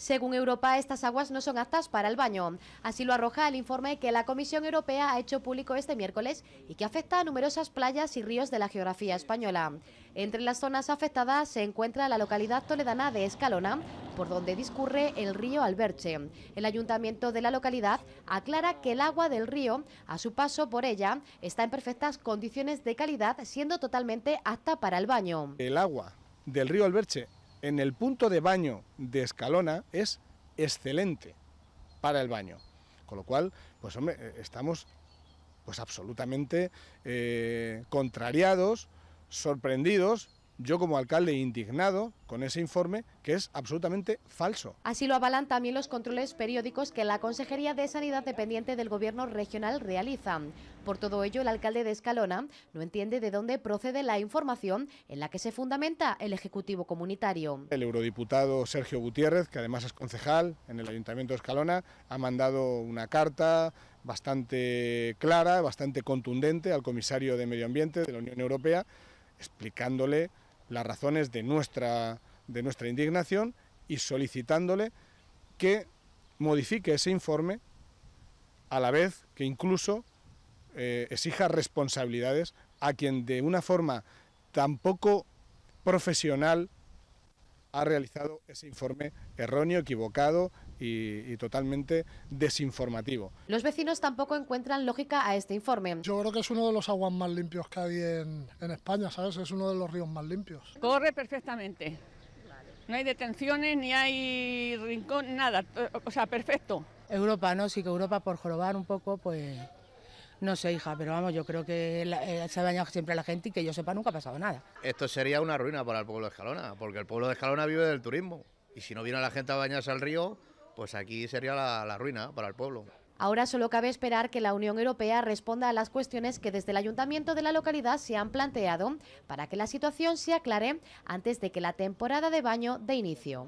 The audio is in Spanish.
Según Europa, estas aguas no son aptas para el baño. Así lo arroja el informe que la Comisión Europea ha hecho público este miércoles y que afecta a numerosas playas y ríos de la geografía española. Entre las zonas afectadas se encuentra la localidad toledana de Escalona, por donde discurre el río Alberche. El ayuntamiento de la localidad aclara que el agua del río, a su paso por ella, está en perfectas condiciones de calidad, siendo totalmente apta para el baño. El agua del río Alberche en el punto de baño de Escalona es excelente para el baño. Con lo cual, pues hombre, eh, estamos pues absolutamente eh, contrariados, sorprendidos yo como alcalde indignado con ese informe que es absolutamente falso. Así lo avalan también los controles periódicos que la Consejería de Sanidad dependiente del Gobierno regional realiza. Por todo ello, el alcalde de Escalona no entiende de dónde procede la información en la que se fundamenta el Ejecutivo Comunitario. El eurodiputado Sergio Gutiérrez, que además es concejal en el Ayuntamiento de Escalona, ha mandado una carta bastante clara, bastante contundente al comisario de Medio Ambiente de la Unión Europea, explicándole las razones de nuestra, de nuestra indignación y solicitándole que modifique ese informe a la vez que incluso eh, exija responsabilidades a quien de una forma tan poco profesional ha realizado ese informe erróneo, equivocado y, totalmente desinformativo. Los vecinos tampoco encuentran lógica a este informe. Yo creo que es uno de los aguas más limpios que hay en, en España, ¿sabes? Es uno de los ríos más limpios. Corre perfectamente. No hay detenciones, ni hay rincón, nada. O sea, perfecto. Europa, ¿no? Sí que Europa por jorobar un poco, pues no sé, hija, pero vamos, yo creo que eh, se ha bañado siempre la gente y que yo sepa nunca ha pasado nada. Esto sería una ruina para el pueblo de Escalona, porque el pueblo de Escalona vive del turismo. Y si no viene la gente a bañarse al río, pues aquí sería la, la ruina para el pueblo. Ahora solo cabe esperar que la Unión Europea responda a las cuestiones que desde el ayuntamiento de la localidad se han planteado para que la situación se aclare antes de que la temporada de baño dé inicio.